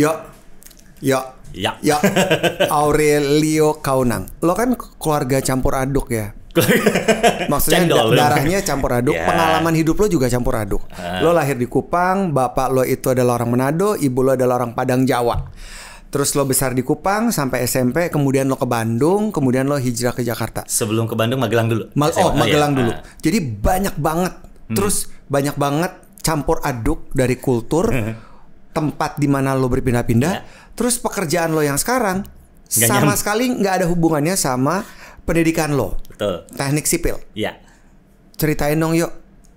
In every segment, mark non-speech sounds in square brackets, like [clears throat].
Yo. Yo. Ya. Yo. [laughs] Aurelio Kaunang. Lo kan keluarga campur aduk ya. [laughs] Maksudnya Cendol, darahnya campur aduk, yeah. pengalaman hidup lo juga campur aduk. Uh. Lo lahir di Kupang, bapak lo itu adalah orang Manado, ibu lo adalah orang Padang Jawa. Terus lo besar di Kupang sampai SMP, kemudian lo ke Bandung, kemudian lo hijrah ke Jakarta. Sebelum ke Bandung Magelang dulu. Ma oh, Magelang oh, iya. dulu. Jadi banyak banget. Hmm. Terus banyak banget campur aduk dari kultur. [laughs] tempat di mana lo berpindah-pindah, yeah. terus pekerjaan lo yang sekarang gak sama nyam. sekali nggak ada hubungannya sama pendidikan lo. Betul. Teknik sipil. Iya. Ceritain dong yuk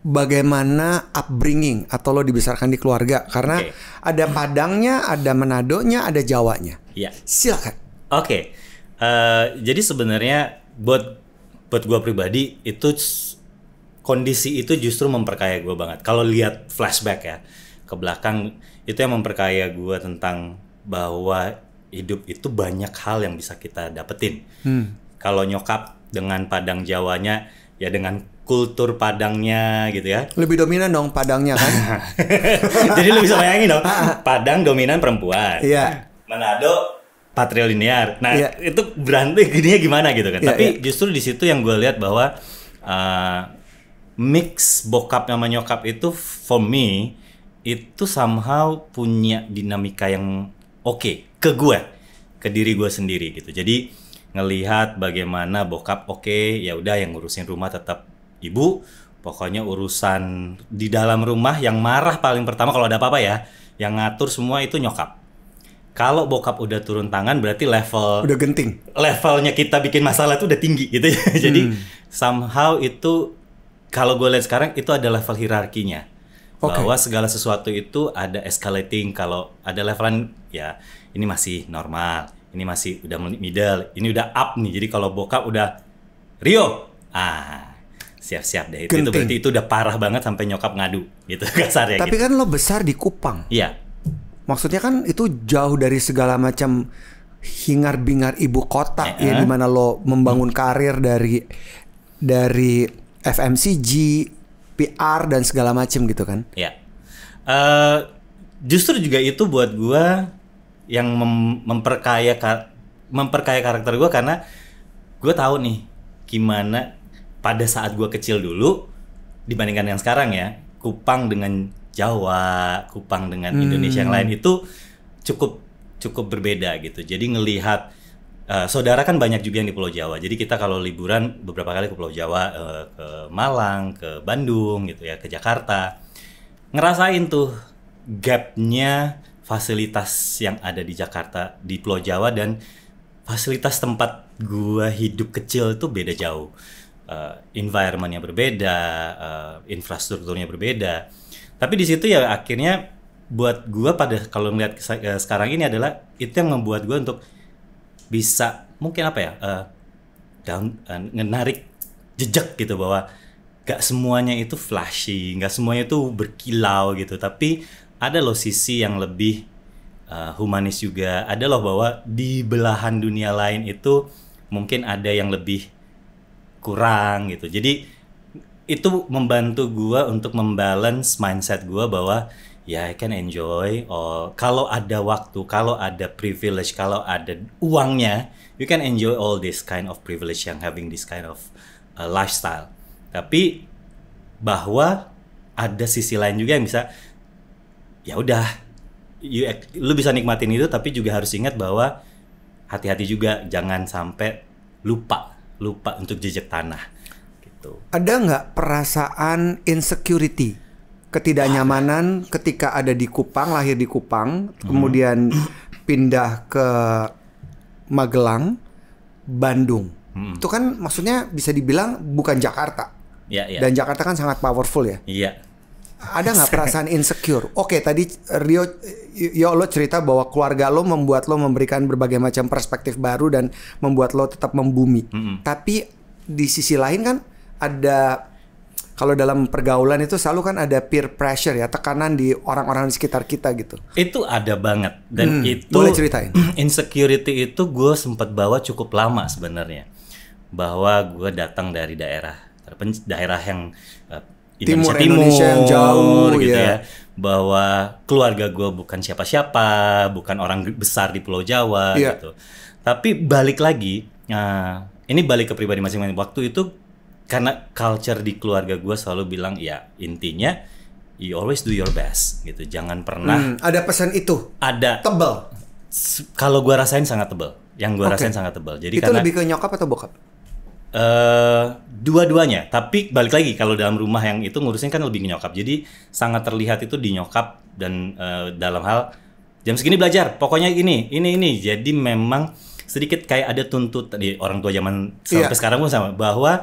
bagaimana upbringing atau lo dibesarkan di keluarga karena okay. ada Padangnya, ada Menadonya, ada Jawanya. Iya. Silakan. Oke. Okay. Uh, eh, jadi sebenarnya buat buat gue pribadi itu kondisi itu justru memperkaya gue banget. Kalau lihat flashback ya ke belakang itu yang memperkaya gue tentang bahwa hidup itu banyak hal yang bisa kita dapetin. Hmm. Kalau nyokap dengan Padang Jawanya ya dengan kultur Padangnya gitu ya. Lebih dominan dong Padangnya kan. [laughs] Jadi lu bisa bayangin dong, Padang dominan perempuan. Iya. Manado patrilinear. Nah, ya. itu gini ya gimana gitu kan. ya, Tapi ya. justru di situ yang gue lihat bahwa uh, mix bokap sama nyokap itu for me itu somehow punya dinamika yang oke okay, ke gue ke diri gue sendiri gitu jadi ngelihat bagaimana bokap oke okay, ya udah yang ngurusin rumah tetap ibu pokoknya urusan di dalam rumah yang marah paling pertama kalau ada apa-apa ya yang ngatur semua itu nyokap kalau bokap udah turun tangan berarti level udah genting levelnya kita bikin masalah itu udah tinggi gitu ya [laughs] jadi hmm. somehow itu kalau gue lihat sekarang itu ada level hierarkinya okay. bahwa segala sesuatu itu ada escalating kalau ada levelan ya ini masih normal, ini masih udah middle, ini udah up nih. Jadi kalau bokap udah Rio, ah siap-siap deh itu, itu berarti itu udah parah banget sampai nyokap ngadu gitu [laughs] kasar ya Tapi gitu. kan lo besar di Kupang. Iya. Maksudnya kan itu jauh dari segala macam hingar bingar ibu kota eh, ya dimana lo membangun hmm. karir dari dari FMCG PR dan segala macem gitu kan? Ya. Uh, justru juga itu buat gue yang mem memperkaya kar memperkaya karakter gue karena gue tahu nih gimana pada saat gue kecil dulu dibandingkan yang sekarang ya Kupang dengan Jawa, Kupang dengan Indonesia hmm. yang lain itu cukup cukup berbeda gitu. Jadi ngelihat Eh, saudara kan banyak juga yang di Pulau Jawa. Jadi kita kalau liburan beberapa kali ke Pulau Jawa, uh, ke Malang, ke Bandung gitu ya, ke Jakarta. Ngerasain tuh gapnya fasilitas yang ada di Jakarta, di Pulau Jawa dan fasilitas tempat gua hidup kecil itu beda jauh. Uh, environmentnya berbeda, uh, infrastrukturnya berbeda. Tapi di situ ya akhirnya buat gua pada kalau melihat sekarang ini adalah itu yang membuat gua untuk bisa mungkin apa ya uh, eh, dan uh, eh, ngenarik jejak gitu bahwa gak semuanya itu flashy, gak semuanya itu berkilau gitu, tapi ada loh sisi yang lebih uh, humanis juga, ada loh bahwa di belahan dunia lain itu mungkin ada yang lebih kurang gitu. Jadi itu membantu gua untuk membalance mindset gua bahwa ya yeah, I can enjoy or oh, kalau ada waktu, kalau ada privilege, kalau ada uangnya, you can enjoy all this kind of privilege yang having this kind of uh, lifestyle. Tapi bahwa ada sisi lain juga yang bisa ya udah you lu bisa nikmatin itu tapi juga harus ingat bahwa hati-hati juga jangan sampai lupa lupa untuk jejak tanah gitu. Ada nggak perasaan insecurity? ketidaknyamanan ketika ada di Kupang, lahir di Kupang, hmm. kemudian pindah ke Magelang, Bandung. Hmm. Itu kan maksudnya bisa dibilang bukan Jakarta. Ya, ya. Dan Jakarta kan sangat powerful ya. Iya. Ada nggak perasaan insecure? Oke, okay, tadi Rio, yo lo cerita bahwa keluarga lo membuat lo memberikan berbagai macam perspektif baru dan membuat lo tetap membumi. Mm -hmm. Tapi di sisi lain kan ada kalau dalam pergaulan itu selalu kan ada peer pressure ya, tekanan di orang-orang di sekitar kita gitu. Itu ada banget dan hmm, itu boleh ceritain. [clears throat] Insecurity itu gue sempat bawa cukup lama sebenarnya. Bahwa gue datang dari daerah daerah yang eh, Indonesia timur, timur yang jauh gitu yeah. ya bahwa keluarga gue bukan siapa-siapa bukan orang besar di Pulau Jawa yeah. gitu tapi balik lagi uh, ini balik ke pribadi masing-masing waktu itu karena culture di keluarga gue selalu bilang ya intinya you always do your best gitu jangan pernah hmm, ada pesan itu ada tebel kalau gue rasain sangat tebel yang gue okay. rasain sangat tebel. jadi itu karena, lebih ke nyokap atau bokap Uh, dua-duanya tapi balik lagi kalau dalam rumah yang itu ngurusin kan lebih nyokap jadi sangat terlihat itu di nyokap dan uh, dalam hal jam segini belajar pokoknya ini ini ini jadi memang sedikit kayak ada tuntut di orang tua zaman sampai yeah. sekarang pun sama bahwa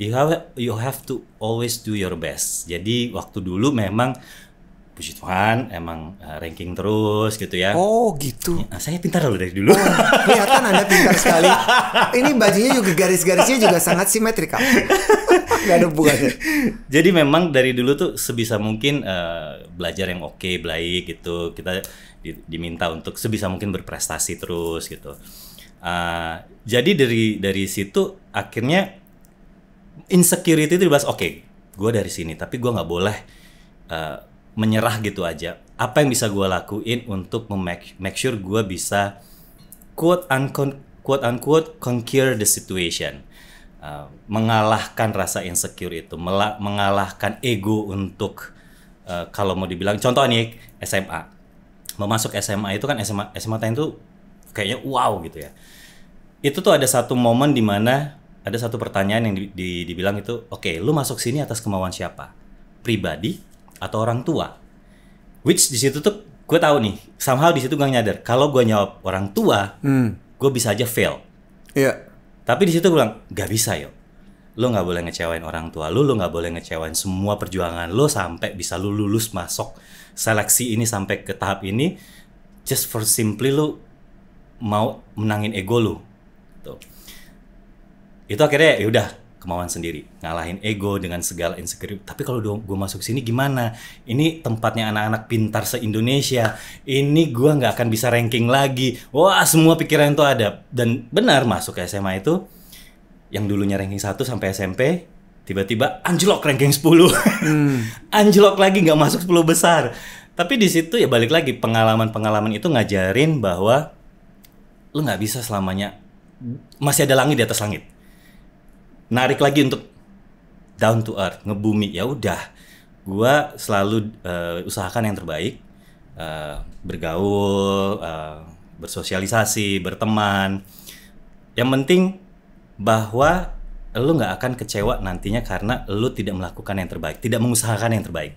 you have you have to always do your best. Jadi waktu dulu memang puji Tuhan emang eh, ranking terus gitu ya. Oh gitu. Ya, saya pintar loh dari dulu. Oh, kelihatan Anda pintar sekali. Ini bajunya juga garis-garisnya juga sangat simetrikal. Gak ada bukannya. Jadi memang dari dulu tuh sebisa mungkin uh, belajar yang oke, okay, baik gitu. Kita di, diminta untuk sebisa mungkin berprestasi terus gitu. Uh, jadi dari dari situ akhirnya insecurity itu dibahas oke okay, gue dari sini tapi gue nggak boleh uh, menyerah gitu aja apa yang bisa gue lakuin untuk make, make sure gue bisa quote unquote quote unquote conquer the situation uh, mengalahkan rasa insecure itu mengalahkan ego untuk uh, kalau mau dibilang contoh nih SMA memasuk SMA itu kan SMA SMA itu kayaknya wow gitu ya itu tuh ada satu momen dimana ada satu pertanyaan yang di, di, dibilang itu, oke, okay, lu masuk sini atas kemauan siapa? Pribadi atau orang tua? Which di situ tuh gue tahu nih, somehow di situ gue nyadar kalau gue nyawab orang tua, hmm. gue bisa aja fail. Iya. Yeah. Tapi di situ gue bilang, gak bisa yo. Lu gak boleh ngecewain orang tua lu, lu gak boleh ngecewain semua perjuangan lu sampai bisa lu lulus masuk seleksi ini sampai ke tahap ini, just for simply lu mau menangin ego lu itu akhirnya ya udah kemauan sendiri ngalahin ego dengan segala insecure tapi kalau gue masuk sini gimana ini tempatnya anak-anak pintar se Indonesia ini gue nggak akan bisa ranking lagi wah semua pikiran itu ada dan benar masuk ke SMA itu yang dulunya ranking 1 sampai SMP tiba-tiba anjlok ranking 10 hmm. [laughs] anjlok lagi nggak masuk 10 besar tapi di situ ya balik lagi pengalaman-pengalaman itu ngajarin bahwa lu nggak bisa selamanya masih ada langit di atas langit narik lagi untuk down to earth ngebumi ya udah gue selalu uh, usahakan yang terbaik uh, bergaul uh, bersosialisasi berteman yang penting bahwa lu nggak akan kecewa nantinya karena lu tidak melakukan yang terbaik, tidak mengusahakan yang terbaik.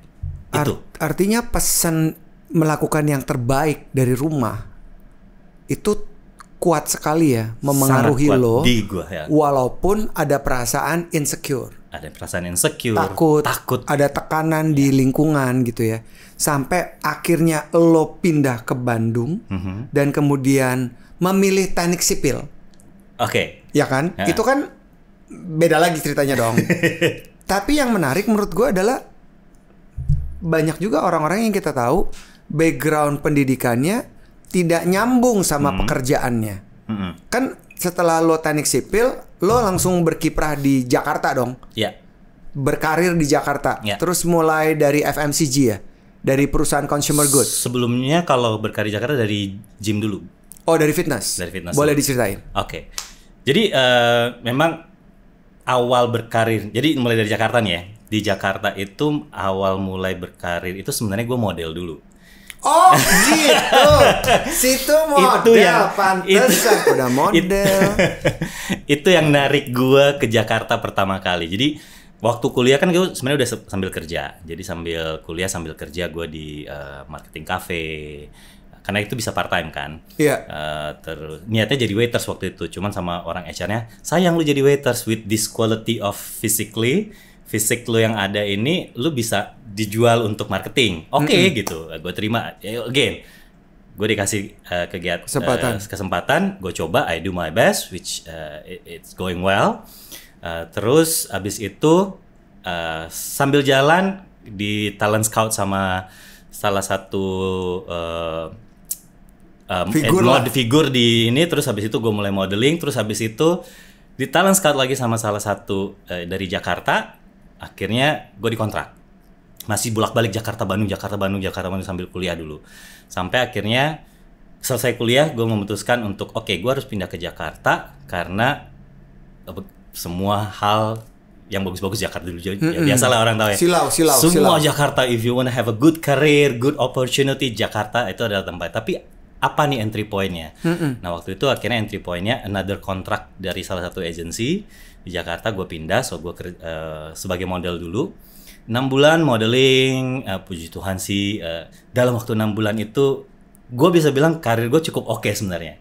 Art, itu. Artinya pesan melakukan yang terbaik dari rumah itu kuat sekali ya memengaruhi lo di gua, ya. walaupun ada perasaan insecure ada perasaan insecure takut takut ada tekanan di iya. lingkungan gitu ya sampai akhirnya lo pindah ke Bandung mm -hmm. dan kemudian memilih teknik sipil oke okay. ya kan ya. itu kan beda lagi ceritanya dong [laughs] tapi yang menarik menurut gua adalah banyak juga orang-orang yang kita tahu background pendidikannya tidak nyambung sama hmm. pekerjaannya. Hmm. Kan setelah lo teknik sipil, lo hmm. langsung berkiprah di Jakarta dong. Iya. Berkarir di Jakarta. Yeah. Terus mulai dari FMCG ya, dari perusahaan consumer goods. Sebelumnya kalau berkarir di Jakarta dari gym dulu. Oh, dari fitness. Dari fitness. Boleh dulu. Ya. diceritain. Oke. Okay. Jadi uh, memang awal berkarir. Jadi mulai dari Jakarta nih ya. Di Jakarta itu awal mulai berkarir itu sebenarnya gue model dulu. Oh gitu [laughs] Situ model itu yang, Pantesan itu, [laughs] udah model Itu [laughs] yang narik gue ke Jakarta pertama kali Jadi waktu kuliah kan gue sebenarnya udah sambil kerja Jadi sambil kuliah sambil kerja gue di uh, marketing cafe karena itu bisa part time kan. Iya. Yeah. Uh, terus niatnya jadi waiters waktu itu, cuman sama orang HR-nya, sayang lu jadi waiters with this quality of physically fisik lu yang ada ini lu bisa dijual untuk marketing. Oke okay, gitu. Gue terima. Ya, again, gue dikasih uh, eh, kegiatan eh, kesempatan, uh, kesempatan gue coba I do my best which uh, it's going well. Uh, terus abis itu uh, sambil jalan di talent scout sama salah satu uh, um, figur figur di ini terus habis itu gue mulai modeling terus habis itu di talent scout lagi sama salah satu uh, dari Jakarta akhirnya gue dikontrak masih bolak-balik Jakarta Bandung Jakarta Bandung Jakarta Bandung sambil kuliah dulu sampai akhirnya selesai kuliah gue memutuskan untuk oke okay, gue harus pindah ke Jakarta karena semua hal yang bagus-bagus Jakarta dulu jadi mm-hmm. ya, biasalah orang tahu ya silau silau semua silau. Jakarta if you wanna have a good career good opportunity Jakarta itu adalah tempat tapi apa nih entry pointnya mm-hmm. nah waktu itu akhirnya entry pointnya another contract dari salah satu agency di Jakarta gue pindah so gue uh, eh, sebagai model dulu enam bulan modeling uh, puji Tuhan sih uh, dalam waktu enam bulan itu gue bisa bilang karir gue cukup oke okay sebenarnya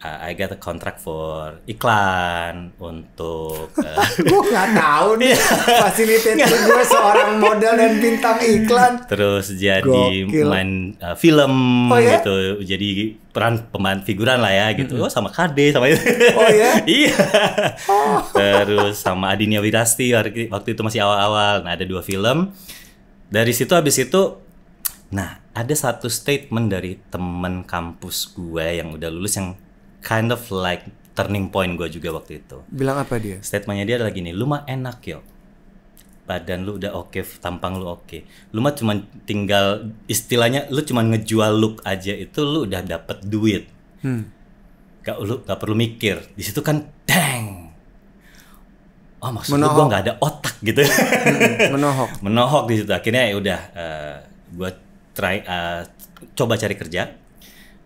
uh, I got a contract for iklan untuk [laughs] uh, gue nggak tahu nih [laughs] fasilitas gue seorang model dan bintang iklan terus jadi Gokil. main uh, film oh, ya? gitu jadi peran pemain figuran lah ya gitu mm -hmm. oh sama KD sama itu oh ya [laughs] iya oh. terus sama Adinia Wirasti waktu itu masih awal-awal nah ada dua film dari situ habis itu nah ada satu statement dari temen kampus gue yang udah lulus yang kind of like turning point gue juga waktu itu. Bilang apa dia? Statementnya dia adalah gini, lu mah enak yo. Badan lu udah oke, okay, tampang lu oke. Okay. Lu mah cuman tinggal istilahnya lu cuman ngejual look aja itu lu udah dapet duit. Hmm. Gak lu gak perlu mikir. Di situ kan dang. Oh maksud Menohok. gue gak ada otak gitu. Hmm, hmm. menohok. [laughs] menohok di situ. Akhirnya ya udah uh, eh, gue try uh, coba cari kerja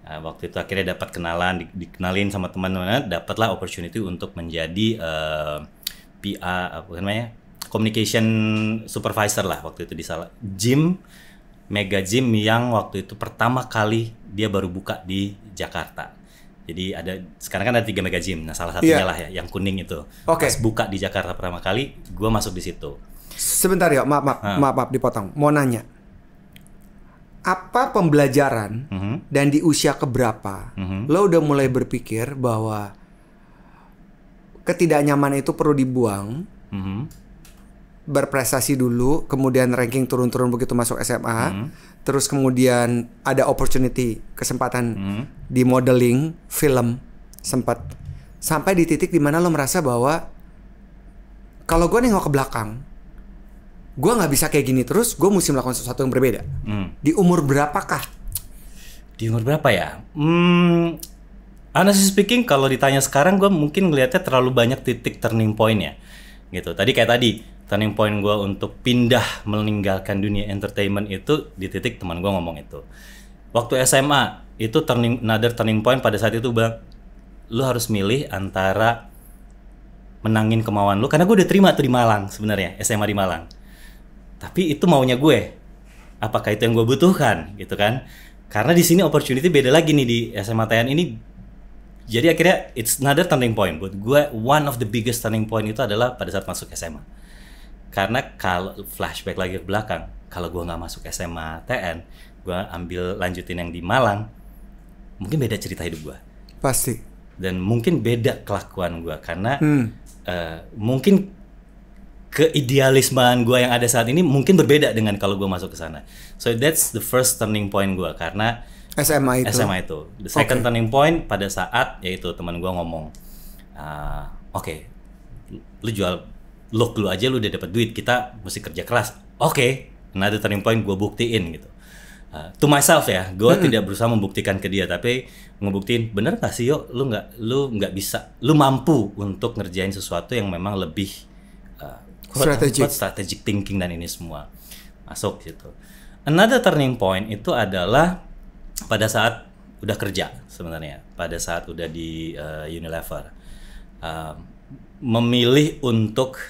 Nah, waktu itu akhirnya dapat kenalan, di, dikenalin sama teman-teman, dapatlah opportunity untuk menjadi uh, eh, PA apa namanya? communication supervisor lah waktu itu di salah gym mega gym yang waktu itu pertama kali dia baru buka di Jakarta. Jadi ada sekarang kan ada tiga mega gym. Nah, salah iya. satunya yeah. lah ya yang kuning itu. Okay. Pas buka di Jakarta pertama kali, gua masuk di situ. Sebentar ya, maaf maaf, hmm. maaf maaf dipotong. Mau nanya apa pembelajaran mm -hmm. dan di usia keberapa mm -hmm. lo udah mulai berpikir bahwa ketidaknyaman itu perlu dibuang mm -hmm. berprestasi dulu kemudian ranking turun-turun begitu masuk SMA mm -hmm. terus kemudian ada opportunity kesempatan mm -hmm. di modeling film sempat sampai di titik dimana lo merasa bahwa kalau gue nengok ke belakang gue nggak bisa kayak gini terus gue mesti melakukan sesuatu yang berbeda hmm. di umur berapakah di umur berapa ya hmm honestly speaking kalau ditanya sekarang gue mungkin ngelihatnya terlalu banyak titik turning point ya gitu tadi kayak tadi turning point gue untuk pindah meninggalkan dunia entertainment itu di titik teman gue ngomong itu waktu SMA itu turning another turning point pada saat itu bang lu harus milih antara menangin kemauan lu karena gue udah terima tuh di Malang sebenarnya SMA di Malang tapi itu maunya gue apakah itu yang gue butuhkan gitu kan karena di sini opportunity beda lagi nih di SMA TN ini jadi akhirnya it's another turning point buat gue one of the biggest turning point itu adalah pada saat masuk SMA karena kalau flashback lagi ke belakang kalau gue nggak masuk SMA TN gue ambil lanjutin yang di Malang mungkin beda cerita hidup gue pasti dan mungkin beda kelakuan gue karena hmm. uh, mungkin keidealisman gue yang ada saat ini mungkin berbeda dengan kalau gue masuk ke sana. So that's the first turning point gue karena SMA itu. SMA itu. The second okay. turning point pada saat yaitu teman gue ngomong, uh, oke, okay, lu jual lo lu aja lu udah dapat duit kita mesti kerja keras. Oke, okay, another turning point gue buktiin gitu. Uh, to myself ya, gue mm -hmm. tidak berusaha membuktikan ke dia, tapi ngebuktiin bener gak sih yo, lu nggak lu nggak bisa, lu mampu untuk ngerjain sesuatu yang memang lebih ah, strategic. strategic thinking dan ini semua masuk gitu. Another turning point itu adalah pada saat udah kerja sebenarnya, pada saat udah di uh, Unilever, uh, memilih untuk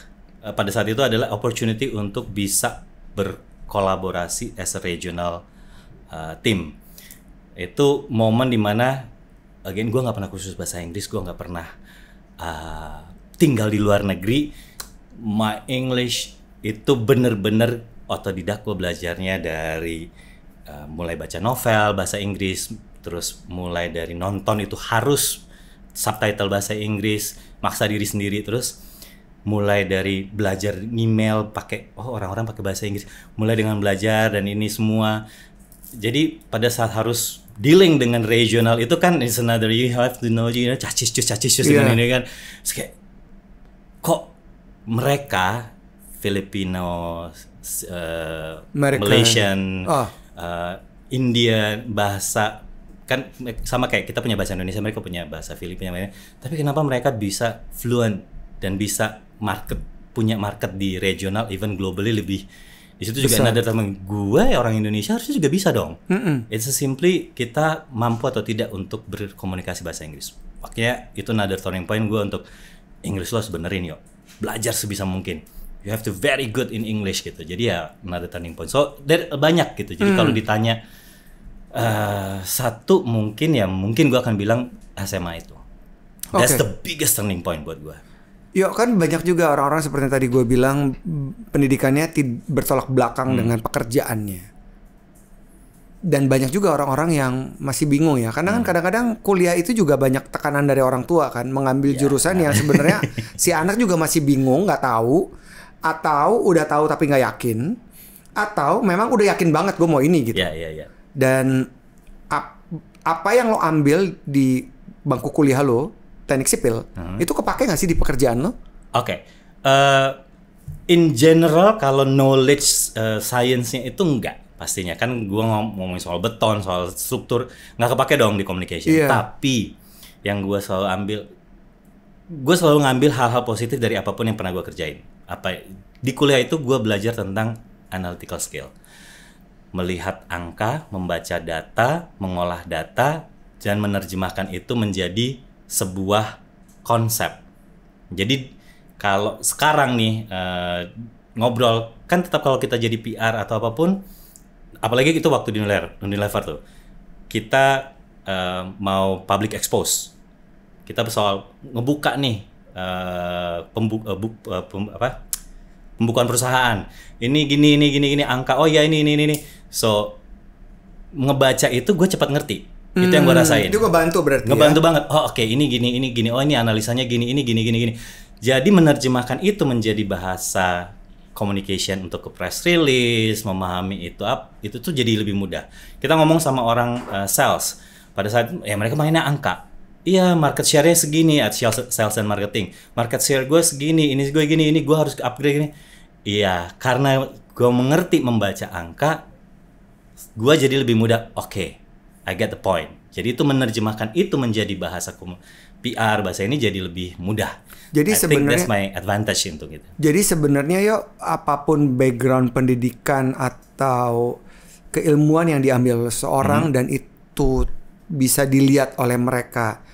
uh, pada saat itu adalah opportunity untuk bisa berkolaborasi as a regional uh, team. Itu momen dimana, again gue nggak pernah khusus bahasa Inggris, gue nggak pernah uh, tinggal di luar negeri my English itu bener-bener otodidak gue belajarnya dari uh, mulai baca novel bahasa Inggris terus mulai dari nonton itu harus subtitle bahasa Inggris maksa diri sendiri terus mulai dari belajar email pakai oh orang-orang pakai bahasa Inggris mulai dengan belajar dan ini semua jadi pada saat harus dealing dengan regional itu kan it's another you have to know you know cacis cacis cacis iya. yeah. dengan ini kan kok mereka Filipino, uh, Malaysian, oh. uh, India bahasa kan sama kayak kita punya bahasa Indonesia mereka punya bahasa Filipina tapi kenapa mereka bisa fluent dan bisa market punya market di regional even globally lebih di situ juga ada teman gue ya orang Indonesia harusnya juga bisa dong mm -mm. it's simply kita mampu atau tidak untuk berkomunikasi bahasa Inggris makanya itu another turning point gue untuk Inggris lo benerin yuk belajar sebisa mungkin you have to very good in English gitu. Jadi ya another turning point. So there banyak gitu. Jadi hmm. kalau ditanya uh, satu mungkin ya mungkin gua akan bilang SMA itu. That's okay. the biggest turning point buat gua. Yo ya, kan banyak juga orang-orang seperti yang tadi gue bilang pendidikannya bertolak belakang hmm. dengan pekerjaannya dan banyak juga orang-orang yang masih bingung ya karena kan hmm. kan kadang-kadang kuliah itu juga banyak tekanan dari orang tua kan mengambil ya, jurusan kan. yang sebenarnya [laughs] si anak juga masih bingung nggak tahu atau udah tahu tapi nggak yakin atau memang udah yakin banget gue mau ini gitu ya, ya, ya. dan ap, apa yang lo ambil di bangku kuliah lo teknik sipil hmm. itu kepake nggak sih di pekerjaan lo? Oke okay. uh, eh, in general kalau knowledge uh, eh, nya itu enggak pastinya kan gue ngomongin soal beton soal struktur nggak kepake dong di communication yeah. tapi yang gue selalu ambil gue selalu ngambil hal-hal positif dari apapun yang pernah gue kerjain apa di kuliah itu gue belajar tentang analytical skill melihat angka membaca data mengolah data dan menerjemahkan itu menjadi sebuah konsep jadi kalau sekarang nih uh, ngobrol kan tetap kalau kita jadi PR atau apapun apalagi itu waktu di Unilever, Unilever tuh kita uh, mau public expose kita soal ngebuka nih uh, pembu uh, bu uh, pem apa pembukaan perusahaan ini gini ini gini gini angka oh ya ini ini ini, ini. so ngebaca itu gue cepat ngerti hmm, itu yang gue hmm, rasain itu ngebantu berarti ngebantu ya? banget oh oke okay, ini gini ini gini oh ini analisanya gini ini gini gini gini jadi menerjemahkan itu menjadi bahasa communication untuk ke press release, memahami itu up, itu tuh jadi lebih mudah. Kita ngomong sama orang uh, sales, pada saat ya mereka mainnya angka. Iya, market share-nya segini, sales, sales dan marketing. Market share gue segini, ini gue gini, ini gue harus upgrade ini. Iya, karena gue mengerti membaca angka, gue jadi lebih mudah. Oke, okay, I get the point. Jadi itu menerjemahkan itu menjadi bahasa komunikasi PR bahasa ini jadi lebih mudah. Jadi sebenarnya untuk itu. Jadi sebenarnya yo apapun background pendidikan atau keilmuan yang diambil seorang hmm. dan itu bisa dilihat oleh mereka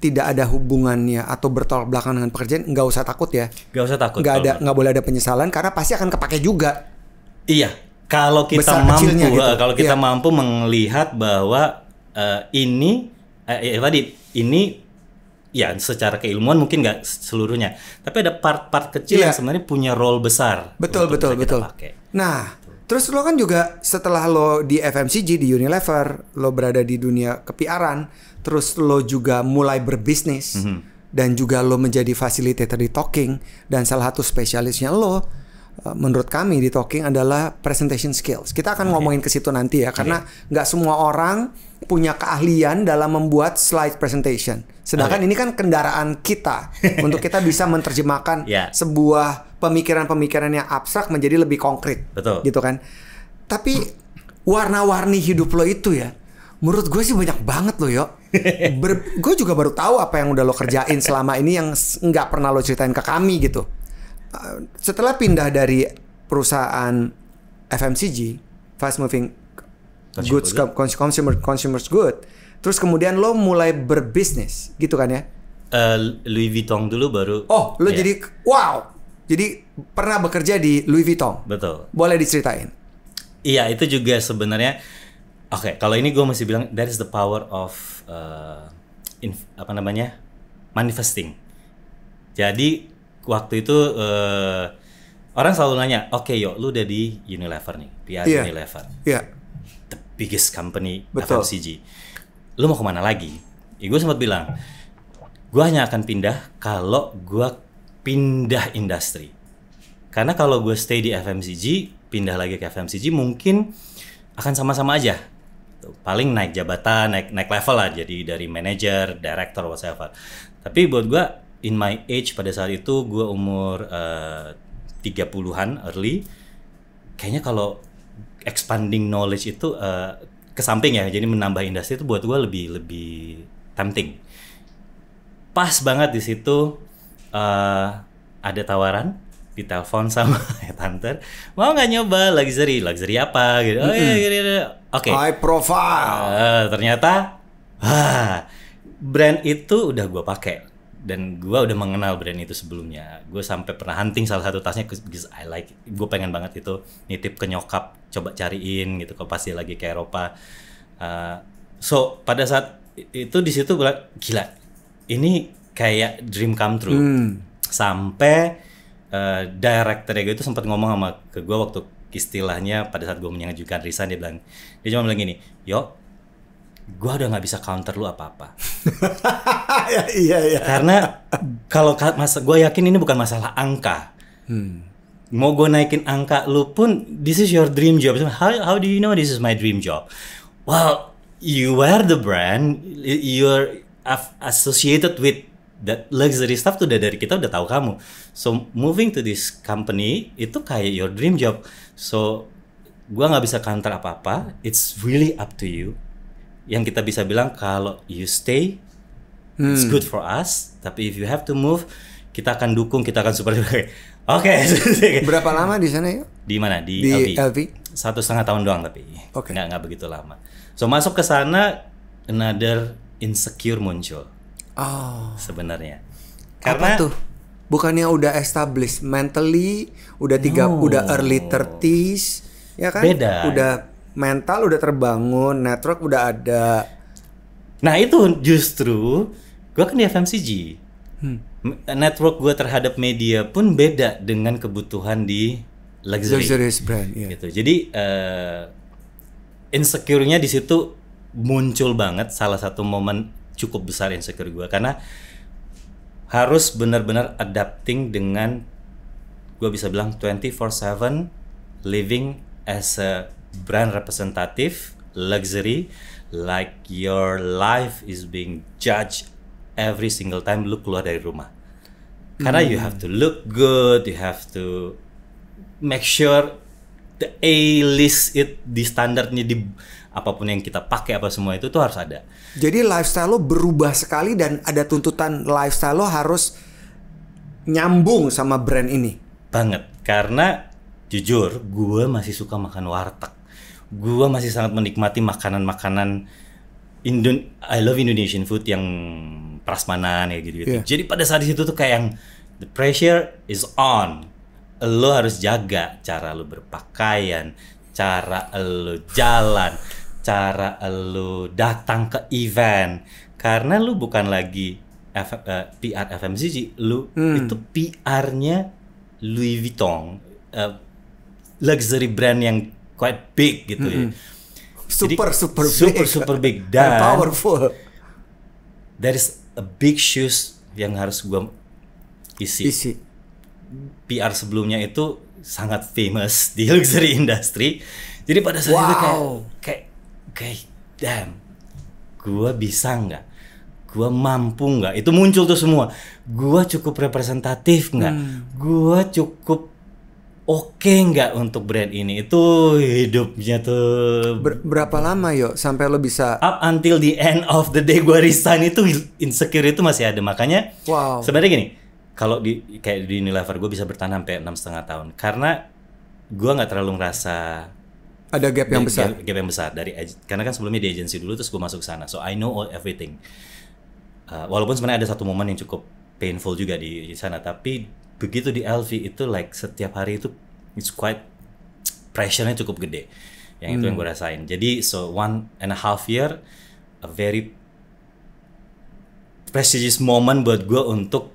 tidak ada hubungannya atau bertolak belakang dengan pekerjaan nggak usah takut ya nggak usah takut nggak ada nggak boleh ada penyesalan karena pasti akan kepake juga iya kalau kita Besar mampu eh, gitu. kalau kita iya. mampu melihat bahwa uh, ini eh, ya, tadi ini ya secara keilmuan mungkin nggak seluruhnya tapi ada part-part kecil yeah. yang sebenarnya punya role besar betul betul betul pakai. nah terus lo kan juga setelah lo di FMCG di Unilever lo berada di dunia kepiaran terus lo juga mulai berbisnis mm -hmm. dan juga lo menjadi fasilitator di Talking dan salah satu spesialisnya lo eh, menurut kami di Talking adalah presentation skills. Kita akan okay. ngomongin ke situ nanti ya, karena nggak semua orang punya keahlian dalam membuat slide presentation. Sedangkan okay. ini kan kendaraan kita [laughs] untuk kita bisa menerjemahkan yeah. sebuah pemikiran-pemikiran yang abstrak menjadi lebih konkret. Betul. Gitu kan. Tapi warna-warni hidup lo itu ya, menurut gue sih banyak banget lo yo. [laughs] gue juga baru tahu apa yang udah lo kerjain selama ini yang nggak pernah lo ceritain ke kami gitu. Eh, setelah pindah dari perusahaan FMCG, fast moving goods consumer consumer goods terus kemudian lo mulai berbisnis gitu kan ya uh, Louis Vuitton dulu baru oh lo yeah. jadi wow jadi pernah bekerja di Louis Vuitton betul boleh diceritain iya itu juga sebenarnya oke okay, kalau ini gue masih bilang that is the power of uh, inf, apa namanya manifesting jadi waktu itu uh, orang selalu nanya, oke okay, yo, lu udah di Unilever nih, di yeah. Unilever, yeah. the biggest company Betul. FMCG lu mau kemana lagi ya gue sempat bilang gue hanya akan pindah kalau gue pindah industri karena kalau gue stay di FMCG pindah lagi ke FMCG mungkin akan sama-sama aja paling naik jabatan naik naik level lah jadi dari manager director whatever tapi buat gue in my age pada saat itu gue umur eh, uh, 30-an early kayaknya kalau expanding knowledge itu uh, ke samping ya jadi menambah industri itu buat gue lebih lebih tempting pas banget di situ uh, ada tawaran ditelepon sama [laughs] ya, tante mau nggak nyoba luxury luxury apa gitu oh, iya, iya, iya, iya, oke okay. high profile uh, ternyata uh, brand itu udah gue pakai dan gue udah mengenal brand itu sebelumnya gue sampai pernah hunting salah satu tasnya because I like gue pengen banget itu nitip ke nyokap coba cariin gitu kalau pasti lagi ke Eropa uh, so pada saat itu di situ gue gila ini kayak dream come true hmm. sampai uh, director gue itu sempat ngomong sama ke gue waktu istilahnya pada saat gue menyajukan Risa dia bilang dia cuma bilang gini yo gue udah nggak bisa counter lu apa-apa. [laughs] ya, iya iya. Karena kalau masa gue yakin ini bukan masalah angka. Hmm. Mau gue naikin angka lu pun, this is your dream job. How how do you know this is my dream job? Well, you wear the brand, you're associated with that luxury stuff tuh dari kita udah tahu kamu. So moving to this company itu kayak your dream job. So gue nggak bisa counter apa-apa. It's really up to you yang kita bisa bilang kalau you stay hmm. it's good for us tapi if you have to move kita akan dukung kita akan support [laughs] oke okay. berapa lama di sana yuk di mana di, di LV. LV satu setengah tahun doang tapi okay. nggak nggak begitu lama so masuk ke sana another insecure muncul oh. sebenarnya karena Apa tuh bukannya udah established mentally udah tiga no. udah early 30s ya kan beda udah mental udah terbangun, network udah ada. Nah itu justru gue kan di FMCG. Hmm. Network gue terhadap media pun beda dengan kebutuhan di luxury. Luxurious brand, yeah. gitu. Jadi uh, insecure-nya di situ muncul banget. Salah satu momen cukup besar insecure gue karena harus benar-benar adapting dengan gue bisa bilang 24/7 living as a brand representatif, luxury, like your life is being judged every single time lu keluar dari rumah. Karena you have to hmm. look good, you have to make sure the A list it di standarnya di apapun yang kita pakai apa semua itu tuh harus ada. Jadi lifestyle lo berubah sekali dan ada tuntutan lifestyle lo harus nyambung sama brand ini. Banget karena jujur gue masih suka makan warteg gue masih sangat menikmati makanan-makanan Indon I love Indonesian food yang prasmanan ya gitu-gitu. Yeah. Jadi pada saat itu tuh kayak yang the pressure is on. Lo harus jaga cara lo berpakaian, cara lo jalan, cara lo datang ke event. Karena lo bukan lagi F, uh, eh, PR FMCG, lo hmm. itu PR-nya Louis Vuitton, uh, luxury brand yang quite big gitu mm -hmm. ya. Super Jadi, super super big. super big [laughs] dan And powerful. There is a big shoes yang harus gua isi. Isi. PR sebelumnya itu sangat famous [laughs] di luxury industry. Jadi pada saat wow. itu kayak kayak kayak damn. Gua bisa nggak? Gua mampu nggak? Itu muncul tuh semua. Gua cukup representatif nggak? Hmm. Gua cukup oke okay nggak untuk brand ini itu hidupnya tuh Ber berapa lama yuk sampai lo bisa up until the end of the day gue resign itu insecure itu masih ada makanya wow. sebenarnya gini kalau di kayak di Unilever gue bisa bertahan sampai enam setengah tahun karena gue nggak terlalu ngerasa ada gap yang besar gap, gap yang besar dari karena kan sebelumnya di agensi dulu terus gue masuk sana so I know all everything uh, walaupun sebenarnya ada satu momen yang cukup painful juga di sana tapi begitu di LV itu like setiap hari itu it's quite pressure-nya cukup gede yang hmm. itu yang hmm. gue rasain jadi so one and a half year a very prestigious moment buat gue untuk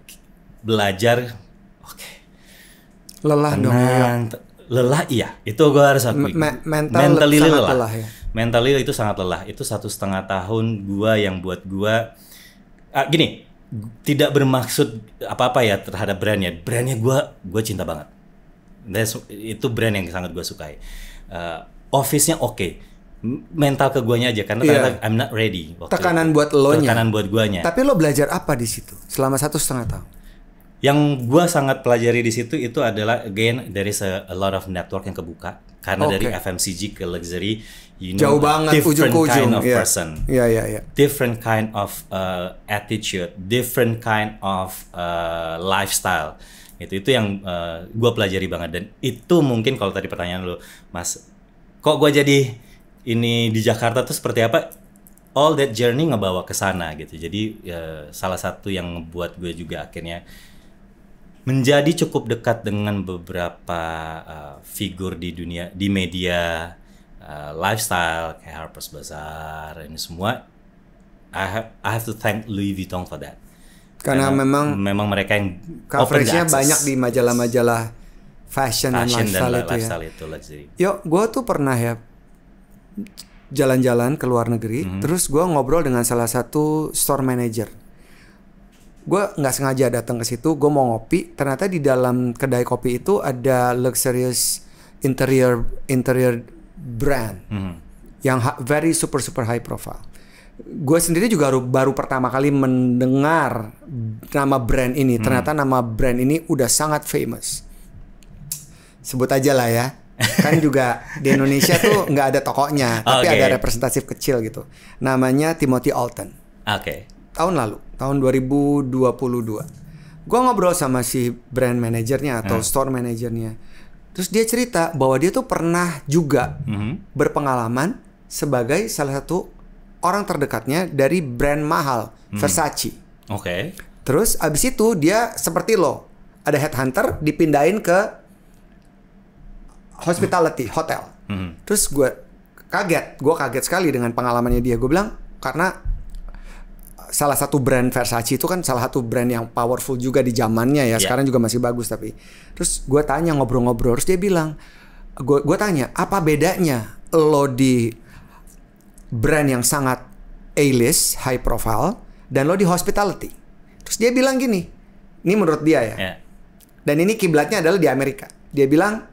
belajar oke okay, lelah tenang, dong ya. lelah iya itu gue harus akui Me mental mental sangat lelah, lelah ya. mental itu sangat lelah itu satu setengah tahun gue yang buat gue uh, ah, gini tidak bermaksud apa-apa ya terhadap ya. brandnya. Brandnya gue gue cinta banget. That's, itu brand yang sangat gue sukai. Uh, Office-nya oke. Okay. Mental ke guanya aja karena yeah. ternyata iya. I'm not ready. Waktu tekanan itu. buat lo nya. Tekanan buat guanya. Tapi lo belajar apa di situ selama satu setengah tahun? Yang gue sangat pelajari di situ itu adalah again there is a, a lot of network yang kebuka karena okay. dari FMCG ke luxury, you know, Jauh banget, different ujung kind of yeah. person, yeah, yeah, yeah. different kind of uh, attitude, different kind of uh, lifestyle. Itu itu yang uh, gue pelajari banget dan itu mungkin kalau tadi pertanyaan lo, Mas, kok gue jadi ini di Jakarta tuh seperti apa? All that journey ngebawa ke sana gitu. Jadi uh, salah satu yang ngebuat gue juga akhirnya menjadi cukup dekat dengan beberapa uh, figur di dunia di media uh, lifestyle kayak Harper's Bazaar ini semua I have, I have to thank Louis Vuitton for that karena, karena memang memang mereka yang coveragenya banyak di majalah-majalah fashion, fashion dan lifestyle, dan itu, ya. lifestyle itu Yo, gue tuh pernah ya jalan-jalan ke luar negeri, mm -hmm. terus gue ngobrol dengan salah satu store manager gue nggak sengaja datang ke situ gue mau ngopi ternyata di dalam kedai kopi itu ada luxurious interior interior brand mm. yang very super super high profile gue sendiri juga baru, baru pertama kali mendengar nama brand ini mm. ternyata nama brand ini udah sangat famous sebut aja lah ya kan juga di Indonesia tuh nggak ada tokonya tapi [laughs] okay. ada representatif kecil gitu namanya Timothy Alton oke okay tahun lalu, tahun 2022. Gue ngobrol sama si brand manajernya atau hmm. store manajernya. Terus dia cerita bahwa dia tuh pernah juga hmm. berpengalaman sebagai salah satu orang terdekatnya dari brand mahal hmm. Versace. Oke. Okay. Terus abis itu dia seperti lo, ada headhunter dipindahin ke hospitality hmm. hotel. Hmm. Terus gue kaget, gue kaget sekali dengan pengalamannya dia. Gue bilang karena salah satu brand Versace itu kan salah satu brand yang powerful juga di zamannya ya. Yeah. Sekarang juga masih bagus tapi. Terus gue tanya ngobrol-ngobrol, terus dia bilang, gue tanya apa bedanya lo di brand yang sangat A-list, high profile, dan lo di hospitality. Terus dia bilang gini, ini menurut dia ya. Yeah. Dan ini kiblatnya adalah di Amerika. Dia bilang,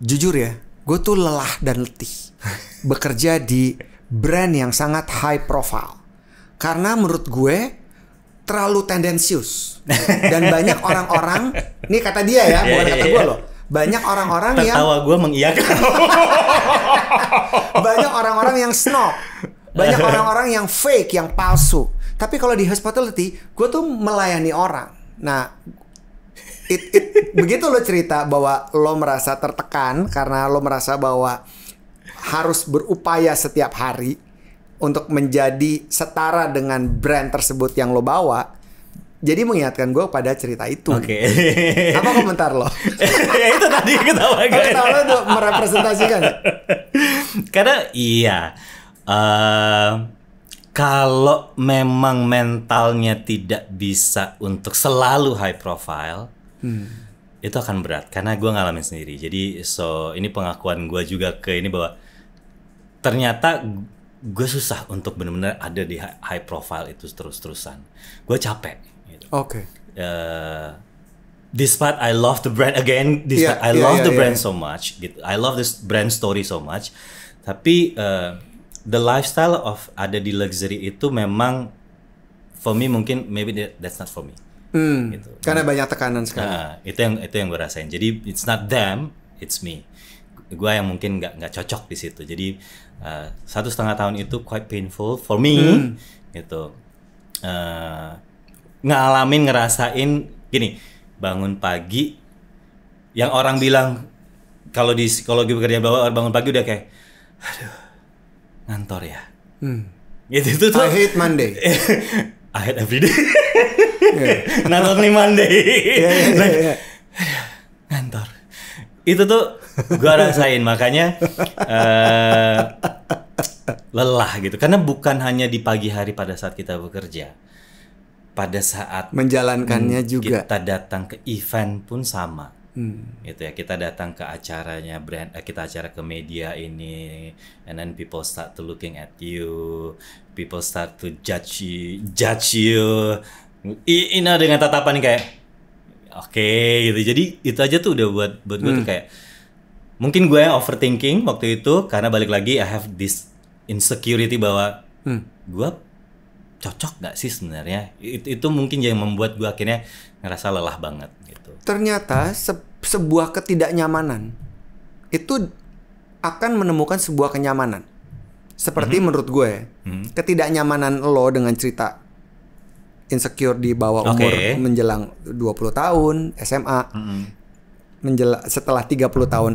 jujur ya, gue tuh lelah dan letih [laughs] bekerja di brand yang sangat high profile karena menurut gue terlalu tendensius dan banyak orang-orang ini kata dia ya iya, bukan yeah, kata iya. gue loh banyak orang-orang yang tertawa gue mengiyakan [laughs] banyak orang-orang yang snob banyak [laughs] orang-orang yang fake yang palsu tapi kalau di hospitality gue tuh melayani orang nah it, it, begitu lo cerita bahwa lo merasa tertekan karena lo merasa bahwa harus berupaya setiap hari untuk menjadi setara dengan brand tersebut yang lo bawa jadi mengingatkan gue pada cerita itu. Oke. Okay. Apa komentar lo? [laughs] ya itu tadi kita gue. Ketawa untuk merepresentasikan. Karena iya, uh, kalau memang mentalnya tidak bisa untuk selalu high profile, hmm. itu akan berat. Karena gue ngalamin sendiri. Jadi so ini pengakuan gue juga ke ini bahwa ternyata gue susah untuk benar-benar ada di high profile itu terus-terusan. Gue capek. Gitu. Oke. Okay. Uh, eh, despite I love the brand again, despite yeah, I iya, love yeah, the iya, brand yeah. so much, gitu. I love this brand story so much. Tapi uh, the lifestyle of ada di luxury itu memang for me mungkin maybe that's not for me. Hmm, gitu. Karena banyak tekanan nah, sekarang. Nah, itu yang itu yang gue rasain. Jadi it's not them, it's me. Gue yang mungkin nggak nggak cocok di situ. Jadi Eh, satu setengah tahun itu quite painful for me hmm. gitu uh, ngalamin ngerasain gini bangun pagi yang orang bilang kalau di psikologi bekerja bawah bangun pagi udah kayak aduh ngantor ya hmm. gitu itu tuh I hate Monday [laughs] I hate every day [laughs] yeah. not only Monday yeah, yeah, yeah, yeah. ngantor itu tuh gue rasain makanya uh, lelah gitu karena bukan hanya di pagi hari pada saat kita bekerja pada saat menjalankannya kita hmm, juga kita datang ke event pun sama hmm. gitu ya kita datang ke acaranya brand eh, kita acara ke media ini and then people start to looking at you people start to judge you judge you ini you know, dengan tatapan kayak oke okay, gitu jadi itu aja tuh udah buat buat gue hmm. tuh kayak mungkin gue yang overthinking waktu itu karena balik lagi I have this insecurity bahwa hmm. gue cocok gak sih sebenarnya itu, itu mungkin yang membuat gue akhirnya ngerasa lelah banget gitu ternyata se sebuah ketidaknyamanan itu akan menemukan sebuah kenyamanan seperti -hmm. menurut gue -hmm. ketidaknyamanan lo dengan cerita insecure di bawah umur okay. menjelang 20 tahun SMA mm -hmm menjelang setelah 30 tahun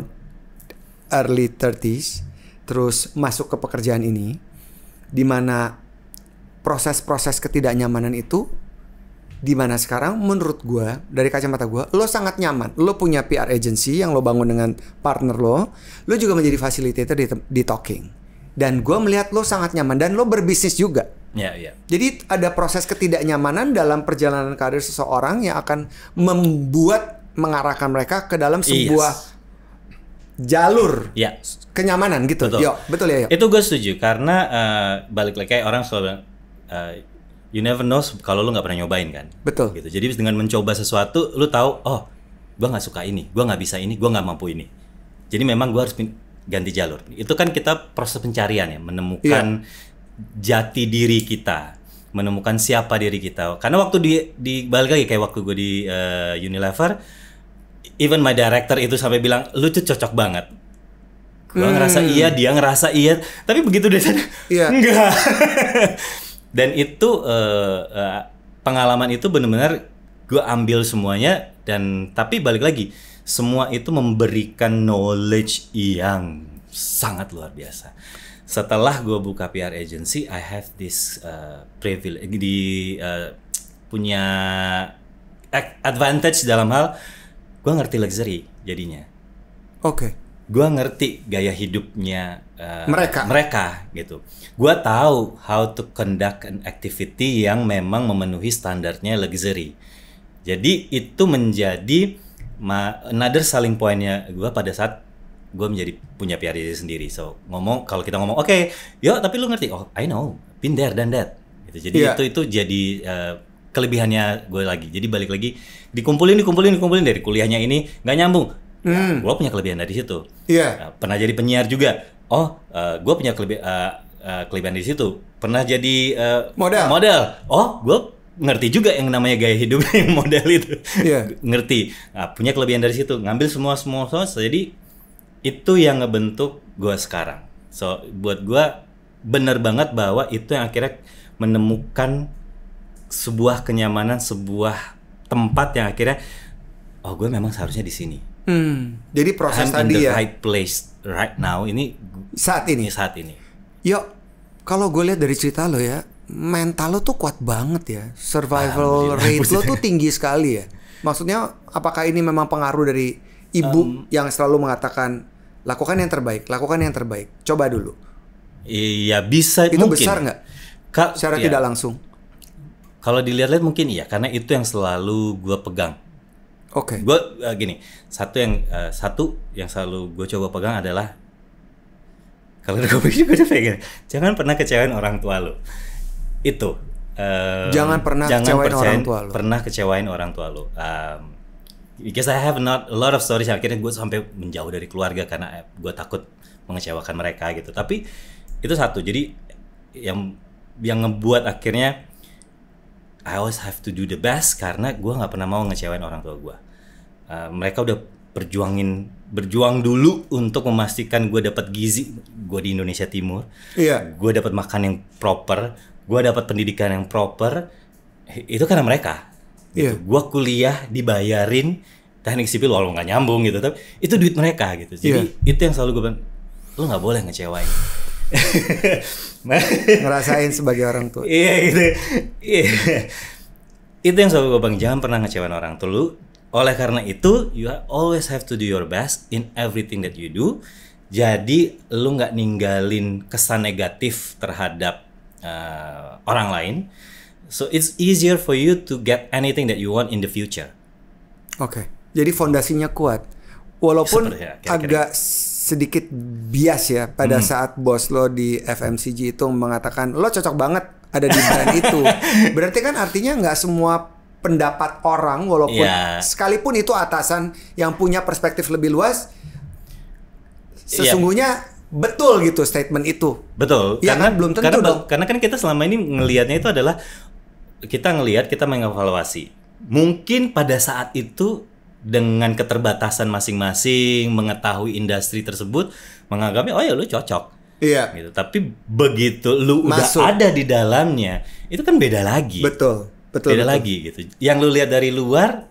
early 30s terus masuk ke pekerjaan ini di mana proses-proses ketidaknyamanan itu di mana sekarang menurut gue dari kacamata gue lo sangat nyaman lo punya PR agency yang lo bangun dengan partner lo lo juga menjadi facilitator di, di talking dan gue melihat lo sangat nyaman dan lo berbisnis juga Ya, ya. Jadi ada proses ketidaknyamanan dalam perjalanan karir seseorang yang akan membuat mengarahkan mereka ke dalam sebuah yes jalur ya. kenyamanan gitu. Betul. Yo, betul ya. Yo. Itu gue setuju karena uh, balik lagi kayak orang selalu uh, you never know kalau lu nggak pernah nyobain kan. Betul. Gitu. Jadi dengan mencoba sesuatu lu tahu oh gue nggak suka ini, gue nggak bisa ini, gue nggak mampu ini. Jadi memang gue harus ganti jalur. Itu kan kita proses pencarian ya, menemukan ya. jati diri kita, menemukan siapa diri kita. Karena waktu di di balik lagi kayak waktu gue di uh, Unilever even my director itu sampai bilang lu tuh cocok banget gue hmm. ngerasa iya dia ngerasa iya tapi begitu deh yeah. Iya. enggak [laughs] dan itu uh, uh, pengalaman itu benar-benar gue ambil semuanya dan tapi balik lagi semua itu memberikan knowledge yang sangat luar biasa setelah gue buka PR agency I have this uh, privilege di uh, punya advantage dalam hal gue ngerti luxury jadinya oke okay. gue ngerti gaya hidupnya uh, mereka mereka gitu gue tahu how to conduct an activity yang memang memenuhi standarnya luxury jadi itu menjadi ma another selling pointnya gue pada saat gue menjadi punya PR sendiri. So ngomong kalau kita ngomong oke, okay, yo tapi lu ngerti. Oh I know, been there dan that. Gitu. Jadi yeah. itu itu jadi uh, kelebihannya gue lagi. Jadi balik lagi dikumpulin dikumpulin dikumpulin dari kuliahnya ini nggak nyambung ya, hmm. gue punya kelebihan dari situ yeah. Iya. pernah jadi penyiar juga oh uh, eh, gue punya kelebihan uh, eh, uh, eh, kelebihan di situ pernah jadi uh, model model oh gue ngerti juga yang namanya gaya hidup [laughs] yang model itu yeah. ngerti nah, punya kelebihan dari situ ngambil semua semua semua jadi itu yang ngebentuk gue sekarang so buat gue bener banget bahwa itu yang akhirnya menemukan sebuah kenyamanan sebuah tempat yang akhirnya oh gue memang seharusnya di sini. Hmm. Jadi proses I'm tadi in the ya. Right place right now ini saat ini saat ini. Yo, kalau gue lihat dari cerita lo ya, mental lo tuh kuat banget ya. Survival rate lo tuh [laughs] tinggi sekali ya. Maksudnya apakah ini memang pengaruh dari ibu um, yang selalu mengatakan lakukan yang terbaik, lakukan yang terbaik. Coba dulu. Iya bisa itu mungkin. besar nggak? Secara ya. tidak langsung kalau dilihat-lihat mungkin iya karena itu yang selalu gue pegang. Oke. Okay. Gue uh, gini satu yang uh, satu yang selalu gue coba pegang adalah kalau gue juga udah pegang jangan pernah kecewain orang tua lo. Itu. Um, jangan pernah jangan kecewain percayain, orang tua lo. Pernah kecewain orang tua lo. Um, because I have not a lot of stories akhirnya gue sampai menjauh dari keluarga karena eh, gue takut mengecewakan mereka gitu. Tapi itu satu. Jadi yang yang ngebuat akhirnya I always have to do the best karena gue nggak pernah mau ngecewain orang tua gue. Uh, mereka udah berjuangin berjuang dulu untuk memastikan gue dapat gizi gue di Indonesia Timur, iya. gue dapat makan yang proper, gue dapat pendidikan yang proper itu karena mereka. Gitu. Iya. Gue kuliah dibayarin teknik sipil walau nggak nyambung gitu tapi itu duit mereka gitu. Jadi iya. itu yang selalu gue bilang lo nggak boleh ngecewain [laughs] ngerasain sebagai orang tua iya gitu iya itu yang selalu gue bang jangan pernah ngecewain orang tua lu oleh karena itu you always have to do your best in everything that you do jadi lu nggak ninggalin kesan negatif terhadap uh, orang lain so it's easier for you to get anything that you want in the future oke okay. jadi fondasinya kuat walaupun ya, kira -kira. agak sedikit bias ya pada hmm. saat bos lo di FMCG itu mengatakan lo cocok banget ada di brand [laughs] itu. Berarti kan artinya nggak semua pendapat orang walaupun yeah. sekalipun itu atasan yang punya perspektif lebih luas iya. sesungguhnya yeah. betul gitu statement itu. Betul. Ya kan? karena kan? belum tentu karena, dong. Karena kan kita selama ini ngelihatnya itu adalah kita ngelihat kita mengevaluasi. Mungkin pada saat itu dengan keterbatasan masing-masing mengetahui industri tersebut menganggapnya oh ya lu cocok. Iya. Gitu. Tapi begitu lu Masuk. udah ada di dalamnya, itu kan beda lagi. Betul. Betul. Beda betul. lagi gitu. Yang lu lihat dari luar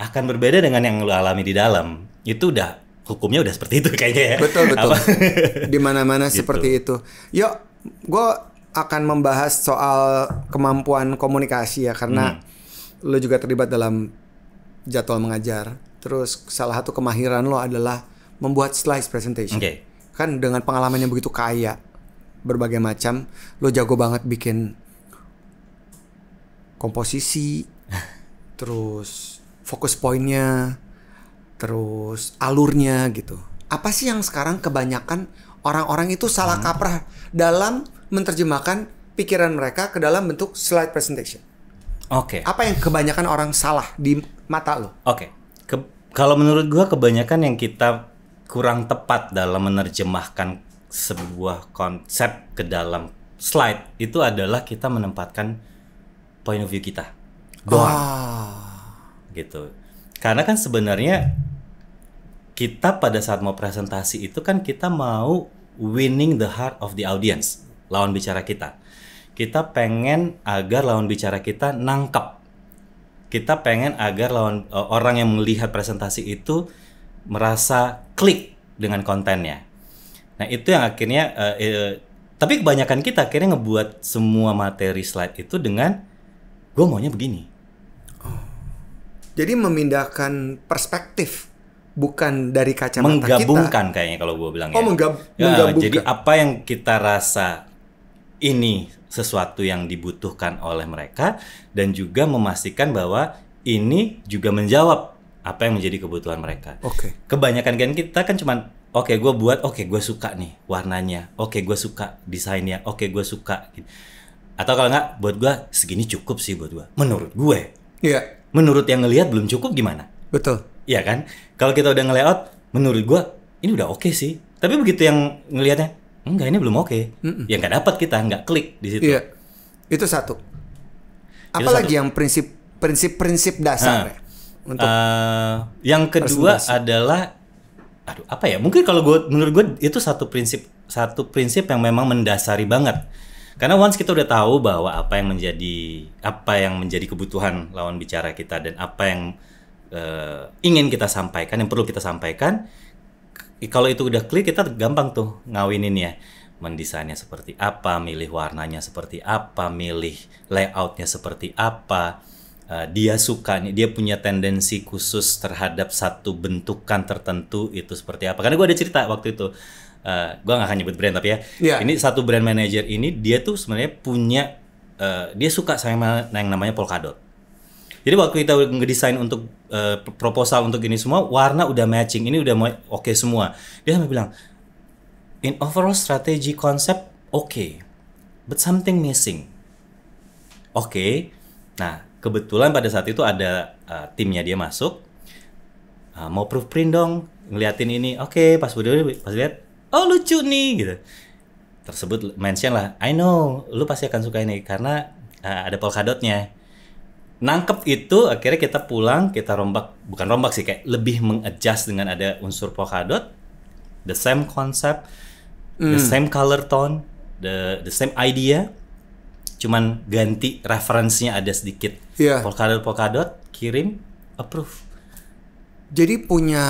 akan berbeda dengan yang lu alami di dalam. Itu udah hukumnya udah seperti itu kayaknya ya. Betul, [laughs] betul. di mana-mana gitu. seperti itu. Yuk, gue akan membahas soal kemampuan komunikasi ya karena hmm. lu juga terlibat dalam jadwal mengajar. Terus salah satu kemahiran lo adalah membuat slide presentation. Okay. Kan dengan pengalaman yang begitu kaya berbagai macam, lo jago banget bikin komposisi, [laughs] terus fokus poinnya, terus alurnya gitu. Apa sih yang sekarang kebanyakan orang-orang itu salah hmm. kaprah dalam menerjemahkan pikiran mereka ke dalam bentuk slide presentation? Oke. Okay. Apa yang kebanyakan orang salah di mata lo. Oke. Okay. Kalau menurut gua kebanyakan yang kita kurang tepat dalam menerjemahkan sebuah konsep ke dalam slide itu adalah kita menempatkan point of view kita. Doang. Ah. Gitu. Karena kan sebenarnya kita pada saat mau presentasi itu kan kita mau winning the heart of the audience, lawan bicara kita. Kita pengen agar lawan bicara kita nangkep kita pengen agar lawan eh, orang yang melihat presentasi itu merasa klik dengan kontennya. Nah, itu yang akhirnya uh, uh, tapi kebanyakan kita akhirnya ngebuat semua materi slide itu dengan gue maunya begini. Oh. Jadi memindahkan perspektif bukan dari kacamata menggabungkan kita. kayaknya kalau gue bilang oh, ya. menggab ya, menggabungkan. Jadi apa yang kita rasa ini sesuatu yang dibutuhkan oleh mereka dan juga memastikan bahwa ini juga menjawab apa yang menjadi kebutuhan mereka. Oke. Okay. Kebanyakan kan kita kan cuman oke okay, gue buat oke okay, gue suka nih warnanya, oke okay, gue suka desainnya, oke okay, gue suka. Atau kalau nggak buat gue segini cukup sih buat gue. Menurut gue. Iya. Yeah. Menurut yang ngelihat belum cukup gimana? Betul. Iya kan? Kalau kita udah ngelayout, menurut gue ini udah oke okay sih. Tapi begitu yang ngelihatnya enggak ini belum oke okay. Mm -mm. ya nggak dapat kita nggak klik di situ yeah. itu satu apalagi yang prinsip prinsip prinsip dasar nah, untuk uh, yang kedua adalah aduh apa ya mungkin kalau gue menurut gue itu satu prinsip satu prinsip yang memang mendasari banget karena once kita udah tahu bahwa apa yang menjadi apa yang menjadi kebutuhan lawan bicara kita dan apa yang uh, ingin kita sampaikan yang perlu kita sampaikan kalau itu udah klik kita gampang tuh ngawinin ya, mendesainnya seperti apa, milih warnanya seperti apa, milih layoutnya seperti apa. Uh, dia suka nih, dia punya tendensi khusus terhadap satu bentukan tertentu itu seperti apa. Karena gue ada cerita waktu itu, uh, eh, gue gak akan nyebut brand tapi ya, yeah. ini satu brand manager ini dia tuh sebenarnya punya, uh, dia suka sama yang namanya Polkadot. Jadi waktu kita ngedesain untuk uh, proposal untuk ini semua, warna udah matching, ini udah oke okay semua. Dia sampai bilang, in overall strategy concept oke, okay, but something missing. Oke, okay. nah kebetulan pada saat itu ada uh, timnya dia masuk, uh, mau print dong, ngeliatin ini, oke okay, pas udah pas lihat, oh lucu nih gitu tersebut mention lah I know lu pasti akan suka ini karena uh, ada polkadotnya nangkep itu akhirnya kita pulang kita rombak bukan rombak sih kayak lebih mengadjust dengan ada unsur polkadot the same concept mm. the hmm. same color tone the the same idea cuman ganti referensinya ada sedikit yeah. polkadot polkadot kirim approve jadi punya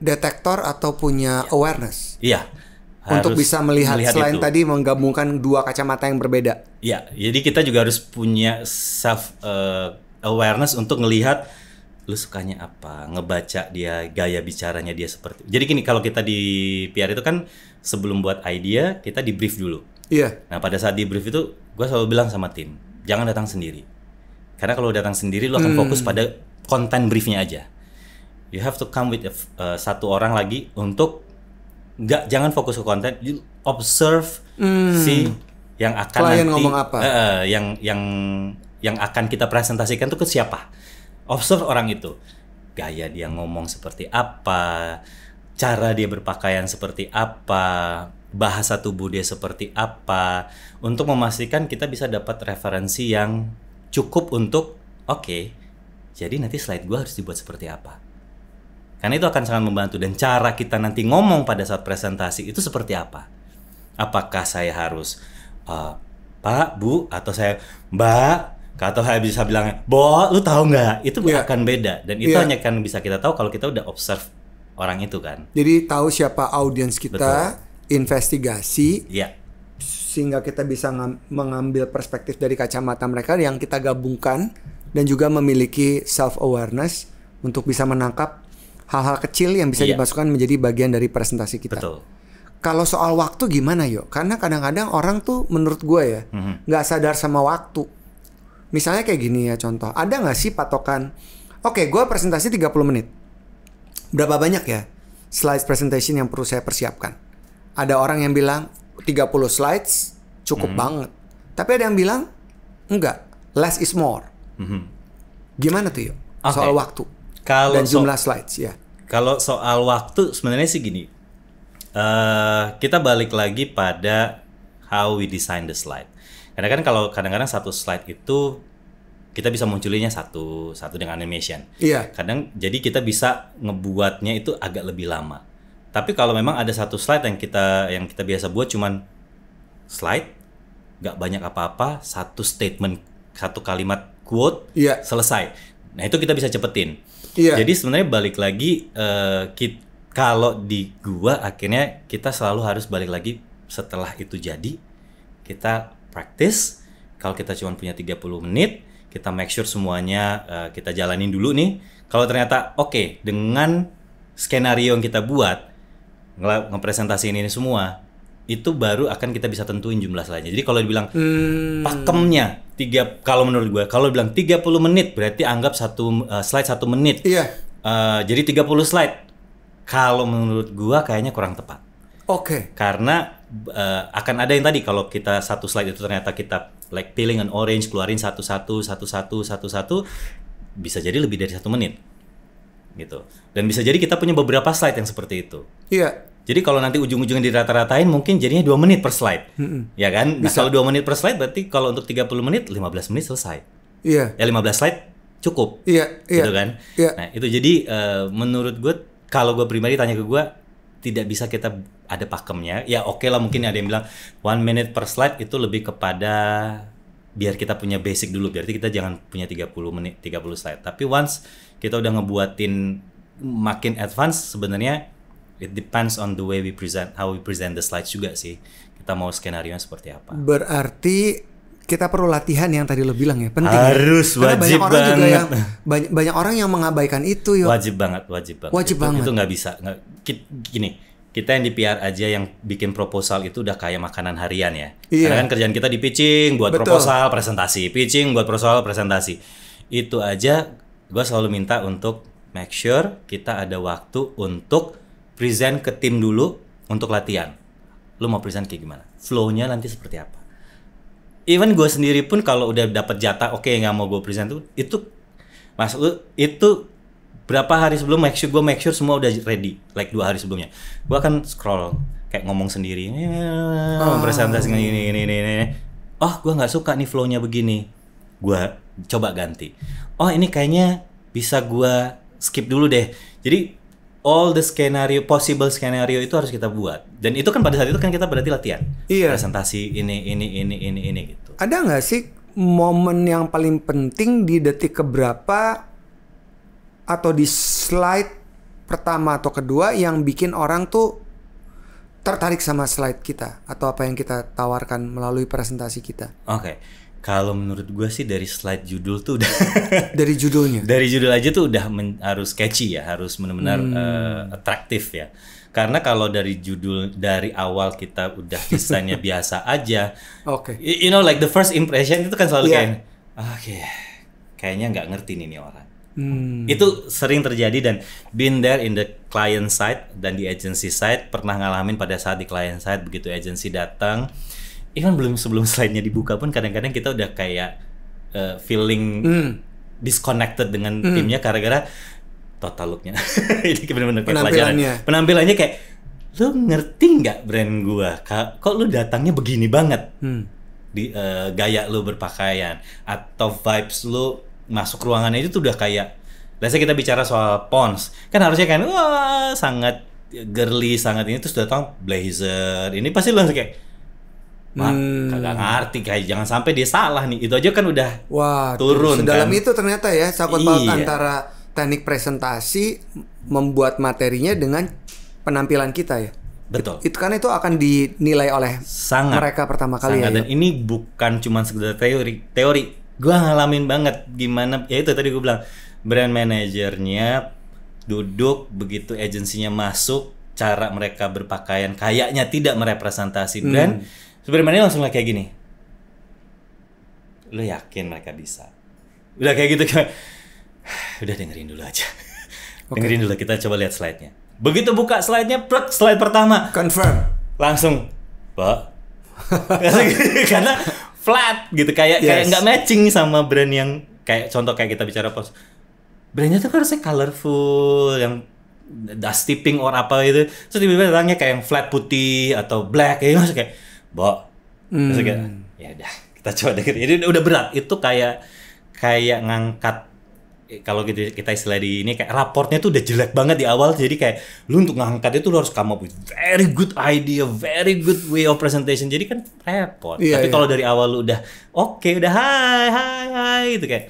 detektor atau punya yeah. awareness iya yeah harus untuk bisa melihat, melihat selain itu. tadi menggabungkan dua kacamata yang berbeda. Ya, jadi kita juga harus punya self uh, awareness untuk melihat lu sukanya apa, ngebaca dia gaya bicaranya dia seperti. Jadi gini kalau kita di PR itu kan sebelum buat idea kita di brief dulu. Iya. Nah pada saat di brief itu gue selalu bilang sama tim jangan datang sendiri. Karena kalau datang sendiri lu akan hmm. fokus pada konten briefnya aja. You have to come with a, uh, eh, satu orang lagi untuk nggak jangan fokus ke konten, you observe hmm. si yang akan Klien nanti ngomong apa? Uh, yang yang yang akan kita presentasikan tuh ke siapa. Observe orang itu. Gaya dia ngomong seperti apa, cara dia berpakaian seperti apa, bahasa tubuh dia seperti apa untuk memastikan kita bisa dapat referensi yang cukup untuk oke. Okay, jadi nanti slide gua harus dibuat seperti apa karena itu akan sangat membantu dan cara kita nanti ngomong pada saat presentasi itu seperti apa? Apakah saya harus uh, Pak, Bu atau saya Mbak atau saya bisa bilang Bo, lu tahu nggak? Itu yeah. akan beda dan itu yeah. hanya akan bisa kita tahu kalau kita udah observe orang itu kan. Jadi tahu siapa audiens kita, Betul. investigasi. Yeah sehingga kita bisa mengambil perspektif dari kacamata mereka yang kita gabungkan dan juga memiliki self awareness untuk bisa menangkap hal-hal kecil yang bisa yeah. dimasukkan menjadi bagian dari presentasi kita. Betul. Kalau soal waktu gimana yo? Karena kadang-kadang orang tuh menurut gue ya mhm. nggak mm -hmm. sadar sama waktu. Misalnya kayak gini ya contoh. Ada nggak sih patokan? Oke, gue presentasi 30 menit. Berapa banyak ya slide presentation yang perlu saya persiapkan? Ada orang yang bilang 30 slides cukup mm -hmm. banget. Tapi ada yang bilang enggak, less is more. Mm -hmm. Gimana tuh yo? Okay. Soal waktu. Kalau dan jumlah so slides ya. Kalau soal waktu sebenarnya sih gini. Uh, kita balik lagi pada how we design the slide. Karena kan kalau kadang-kadang satu slide itu kita bisa munculinnya satu satu dengan animation. Iya. Kadang jadi kita bisa ngebuatnya itu agak lebih lama. Tapi kalau memang ada satu slide yang kita yang kita biasa buat cuman slide, nggak banyak apa-apa, satu statement, satu kalimat quote, iya. selesai. Nah itu kita bisa cepetin. Yeah. Jadi sebenarnya balik lagi uh, kalau di gua akhirnya kita selalu harus balik lagi setelah itu jadi kita praktis kalau kita cuma punya 30 menit kita make sure semuanya uh, kita jalanin dulu nih kalau ternyata oke okay, dengan skenario yang kita buat ngepresentasi ini semua itu baru akan kita bisa tentuin jumlah selanjutnya. Jadi kalau dibilang hmm. pakemnya tiga kalau menurut gue kalau bilang 30 menit berarti anggap satu uh, slide satu menit iya uh, jadi 30 slide kalau menurut gue kayaknya kurang tepat oke okay. karena uh, akan ada yang tadi kalau kita satu slide itu ternyata kita like peeling an orange keluarin satu satu satu satu satu satu bisa jadi lebih dari satu menit gitu dan bisa jadi kita punya beberapa slide yang seperti itu iya jadi kalau nanti ujung-ujungnya dirata-ratain mungkin jadinya dua menit per slide. Mm-hmm. Ya kan? Nah, kalau dua menit per slide berarti kalau untuk 30 menit 15 menit selesai. Iya. Yeah. Ya 15 slide cukup. Iya, yeah, iya. Yeah. Gitu kan? Yeah. Nah, itu jadi uh, menurut gue kalau gue pribadi tanya ke gue tidak bisa kita ada pakemnya. Ya oke okay lah mungkin ada yang bilang one minute per slide itu lebih kepada biar kita punya basic dulu berarti kita jangan punya 30 menit 30 slide tapi once kita udah ngebuatin makin advance sebenarnya it depends on the way we present how we present the slides juga sih kita mau skenario seperti apa berarti kita perlu latihan yang tadi lo bilang ya penting ya. harus ya? Karena wajib banyak orang banget juga yang, banyak banyak orang yang mengabaikan itu wajib banget wajib banget wajib itu, banget itu nggak bisa gak, gini kita yang di PR aja yang bikin proposal itu udah kayak makanan harian ya iya. karena kan kerjaan kita di pitching buat Betul. proposal presentasi pitching buat proposal presentasi itu aja gue selalu minta untuk make sure kita ada waktu untuk present ke tim dulu untuk latihan lu mau present kayak gimana flow-nya nanti seperti apa even gue sendiri pun kalau udah dapat jatah oke okay, nggak mau gue present tuh itu mas lu itu berapa hari sebelum make sure gue make sure semua udah ready like dua hari sebelumnya gue akan scroll kayak ngomong sendiri eh, ah. oh. presentasi ini ini ini ini oh gue nggak suka nih flow-nya begini gue coba ganti oh ini kayaknya bisa gue skip dulu deh jadi all the skenario possible skenario itu harus kita buat dan itu kan pada saat itu kan kita berarti latihan iya. presentasi ini ini ini ini ini gitu ada nggak sih momen yang paling penting di detik keberapa atau di slide pertama atau kedua yang bikin orang tuh tertarik sama slide kita atau apa yang kita tawarkan melalui presentasi kita oke okay kalau menurut gue sih dari slide judul tuh udah [laughs] dari judulnya. Dari judul aja tuh udah men, harus catchy ya, harus benar-benar hmm. uh, eh, atraktif ya. Karena kalau dari judul dari awal kita udah desainnya [laughs] biasa aja. Oke. Okay. You, know like the first impression itu kan selalu yeah. kayak oke. Okay, kayaknya nggak ngerti nih, nih orang. Hmm. Itu sering terjadi dan been there in the client side dan di agency side pernah ngalamin pada saat di client side begitu agency datang even belum sebelum slide-nya dibuka pun kadang-kadang kita udah kayak uh, feeling mm. disconnected dengan mm. timnya gara-gara total looknya [laughs] ini benar-benar kayak pelajaran penampilannya kayak lu ngerti nggak brand gua kok lu datangnya begini banget Mm. di uh, gaya lu berpakaian atau vibes lu masuk ruangannya itu tuh udah kayak biasa kita bicara soal pons kan harusnya kan wah sangat girly sangat ini terus datang blazer ini pasti langsung kayak Mak, hmm. kagak ngerti kayak jangan sampai dia salah nih. Itu aja kan udah Wah, turun. Kan. Sedalam kan? itu ternyata ya sakut paut iya. antara teknik presentasi membuat materinya dengan penampilan kita ya. Betul. Itu, kan itu akan dinilai oleh sangat, mereka pertama kali sangat. ya. Dan ya. ini bukan cuma sekedar teori. Teori gua ngalamin banget gimana ya itu tadi gue bilang brand manajernya duduk begitu agensinya masuk cara mereka berpakaian kayaknya tidak merepresentasi hmm. brand. Hmm Superman nya langsung kayak gini lo yakin mereka bisa udah kayak gitu kan? [sighs] udah dengerin dulu aja [laughs] okay. dengerin dulu kita coba lihat slide nya begitu buka slide nya plek slide pertama confirm langsung pak [laughs] karena flat gitu kayak yes. kayak nggak matching sama brand yang kayak contoh kayak kita bicara pos brandnya tuh kan harusnya colorful yang dusty pink or apa itu? terus tiba-tiba datangnya kayak yang flat putih atau black ya maksudnya kayak Bo. Hmm. Terus kayak, ya udah kita coba deket. Jadi udah berat. Itu kayak kayak ngangkat eh, kalau kita gitu, kita istilah di ini kayak raportnya tuh udah jelek banget di awal jadi kayak lu untuk ngangkat itu lu harus come up with very good idea very good way of presentation jadi kan repot yeah, tapi yeah. kalau dari awal lu udah oke okay, udah hai hai hai itu kayak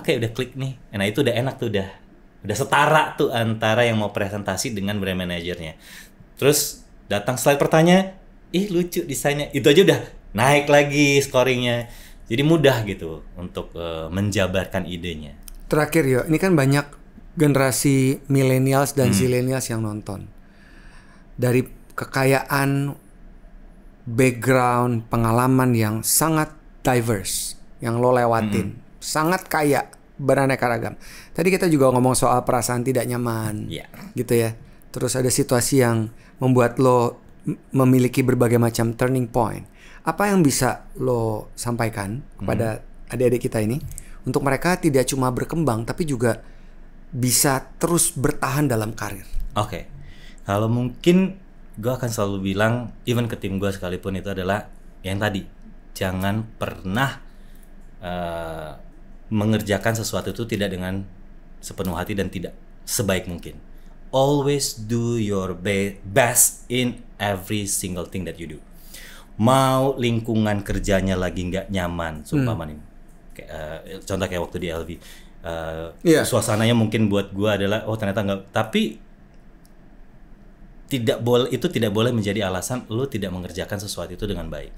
oke okay, udah klik nih nah itu udah enak tuh udah udah setara tuh antara yang mau presentasi dengan brand manajernya terus datang slide pertanyaan ih lucu desainnya itu aja udah naik lagi scoringnya jadi mudah gitu untuk uh, menjabarkan idenya terakhir ya ini kan banyak generasi milenials dan zilenials hmm. yang nonton dari kekayaan background pengalaman yang sangat diverse yang lo lewatin hmm. sangat kaya beraneka ragam tadi kita juga ngomong soal perasaan tidak nyaman yeah. gitu ya terus ada situasi yang membuat lo memiliki berbagai macam turning point. Apa yang bisa lo sampaikan kepada adik hmm. adik-adik kita ini untuk mereka tidak cuma berkembang tapi juga bisa terus bertahan dalam karir? Oke, okay. kalau mungkin gue akan selalu bilang, even ke tim gue sekalipun itu adalah yang tadi, jangan pernah uh, mengerjakan sesuatu itu tidak dengan sepenuh hati dan tidak sebaik mungkin. Always do your be best in every single thing that you do. Mau lingkungan kerjanya lagi nggak nyaman, sumpah hmm. uh, contoh kayak waktu di LV, uh, eh, yeah. suasananya mungkin buat gue adalah oh ternyata nggak, tapi tidak boleh itu tidak boleh menjadi alasan lo tidak mengerjakan sesuatu itu dengan baik.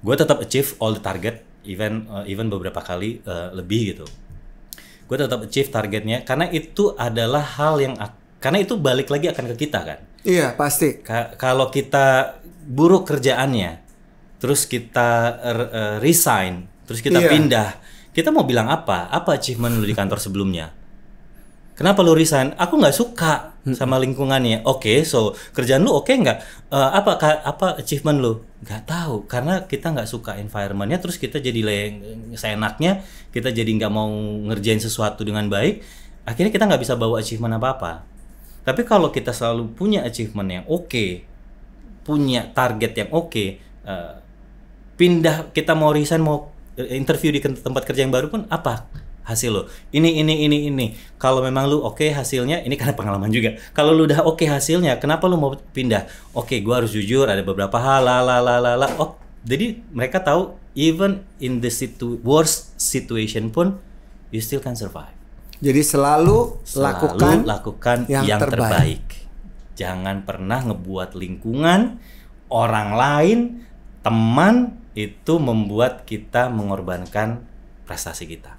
Gue tetap achieve all the target, even uh, even beberapa kali uh, lebih gitu. Gue tetap achieve targetnya karena itu adalah hal yang karena itu balik lagi akan ke kita kan Iya pasti. Ka kalau kita buruk kerjaannya, terus kita uh, resign, terus kita iya. pindah, kita mau bilang apa? Apa achievement lu di kantor sebelumnya? Kenapa lu resign? Aku nggak suka hmm. sama lingkungannya. Oke, okay, so kerjaan lu oke okay nggak? Uh, apa apa achievement lu? Gak tahu karena kita nggak suka environmentnya. Terus kita jadi seenaknya, kita jadi nggak mau ngerjain sesuatu dengan baik. Akhirnya kita nggak bisa bawa achievement apa apa tapi kalau kita selalu punya achievement yang oke, okay, punya target yang oke, okay, uh, eh, pindah kita mau resign mau interview di tempat kerja yang baru pun apa hasil lo ini ini ini ini kalau memang lu oke okay hasilnya ini karena pengalaman juga kalau lu udah oke okay hasilnya kenapa lu mau pindah oke okay, gua harus jujur ada beberapa hal la la la la oh jadi mereka tahu even in the situ worst situation pun you still can survive jadi selalu, selalu lakukan, lakukan yang, yang terbaik. terbaik. Jangan pernah ngebuat lingkungan, orang lain, teman itu membuat kita mengorbankan prestasi kita.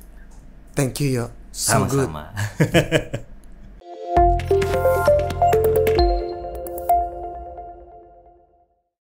Thank you yo. sama Sama-sama. [laughs]